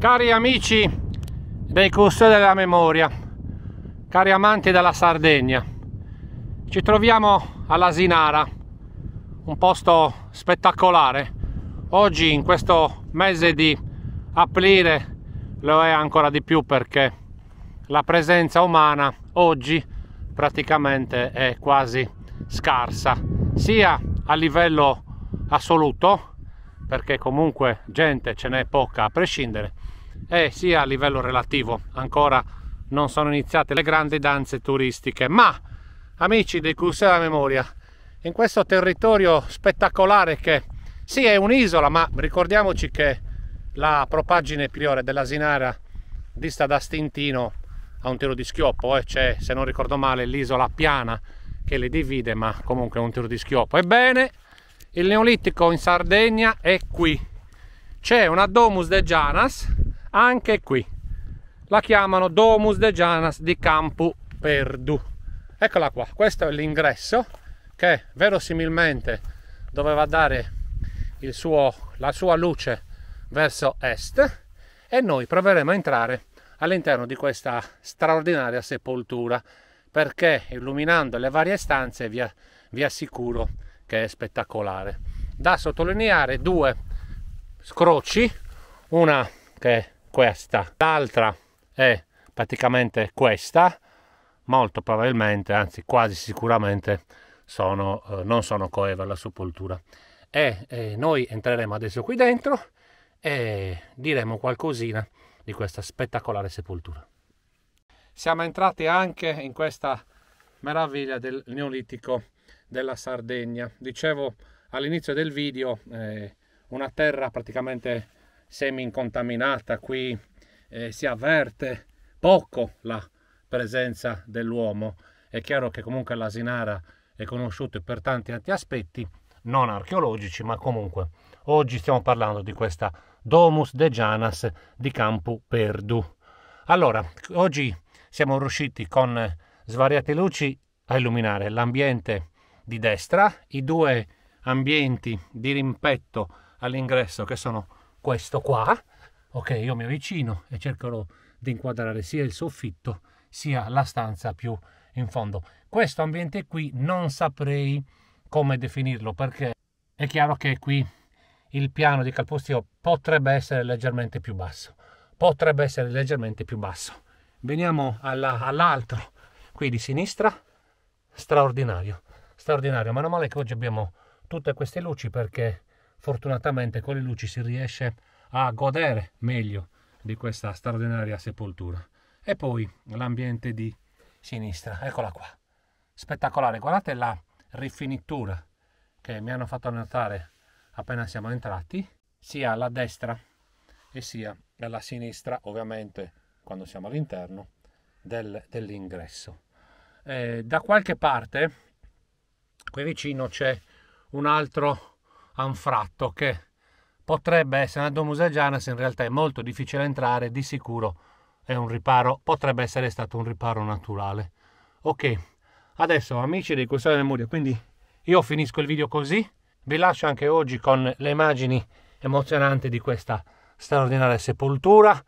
Cari amici dei Custodi della Memoria, cari amanti della Sardegna, ci troviamo all'Asinara, un posto spettacolare. Oggi, in questo mese di aprile, lo è ancora di più perché la presenza umana oggi praticamente è quasi scarsa, sia a livello assoluto perché comunque gente ce n'è poca a prescindere e eh, sia a livello relativo ancora non sono iniziate le grandi danze turistiche ma amici di Curs della Memoria in questo territorio spettacolare che sì è un'isola ma ricordiamoci che la propaggine priore dell'Asinara dista da Stintino a un tiro di schioppo eh? c'è se non ricordo male l'isola piana che le divide ma comunque un tiro di schioppo ebbene il neolitico in Sardegna è qui c'è una domus de Gianas anche qui la chiamano domus de Gianas di Campu Perdu eccola qua questo è l'ingresso che verosimilmente doveva dare suo, la sua luce verso est e noi proveremo a entrare all'interno di questa straordinaria sepoltura perché illuminando le varie stanze vi, vi assicuro che è spettacolare. Da sottolineare due scroci, una che è questa, l'altra è praticamente questa, molto probabilmente, anzi quasi sicuramente, sono, eh, non sono coeva la sepoltura. E eh, noi entreremo adesso qui dentro e diremo qualcosina di questa spettacolare sepoltura. Siamo entrati anche in questa meraviglia del Neolitico della Sardegna. Dicevo all'inizio del video, eh, una terra praticamente semi-incontaminata, qui eh, si avverte poco la presenza dell'uomo. È chiaro che comunque l'Asinara è conosciuto per tanti altri aspetti, non archeologici, ma comunque oggi stiamo parlando di questa Domus de Gianas di Campu Perdu. Allora, oggi siamo riusciti con svariate luci a illuminare l'ambiente di destra, i due ambienti di rimpetto all'ingresso che sono questo qua, ok io mi avvicino e cercherò di inquadrare sia il soffitto sia la stanza più in fondo. Questo ambiente qui non saprei come definirlo perché è chiaro che qui il piano di calpostio potrebbe essere leggermente più basso. Potrebbe essere leggermente più basso. Veniamo alla, all'altro, qui di sinistra, straordinario straordinario. Meno male che oggi abbiamo tutte queste luci perché fortunatamente con le luci si riesce a godere meglio di questa straordinaria sepoltura. E poi l'ambiente di sinistra, eccola qua, spettacolare, guardate la rifinitura che mi hanno fatto notare appena siamo entrati, sia alla destra e sia alla sinistra, ovviamente quando siamo all'interno del, dell'ingresso. Eh, da qualche parte qui vicino c'è un altro anfratto che potrebbe essere una domusa se in realtà è molto difficile entrare, di sicuro è un riparo, potrebbe essere stato un riparo naturale. Ok, adesso amici dei Custodi della Memoria, quindi io finisco il video così, vi lascio anche oggi con le immagini emozionanti di questa straordinaria sepoltura,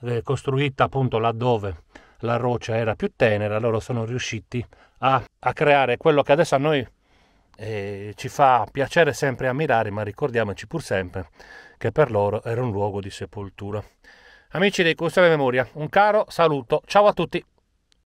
eh, costruita appunto laddove la roccia era più tenera, loro sono riusciti a, a creare quello che adesso a noi e ci fa piacere sempre ammirare, ma ricordiamoci pur sempre che per loro era un luogo di sepoltura. Amici dei Custodi della Memoria, un caro saluto, ciao a tutti!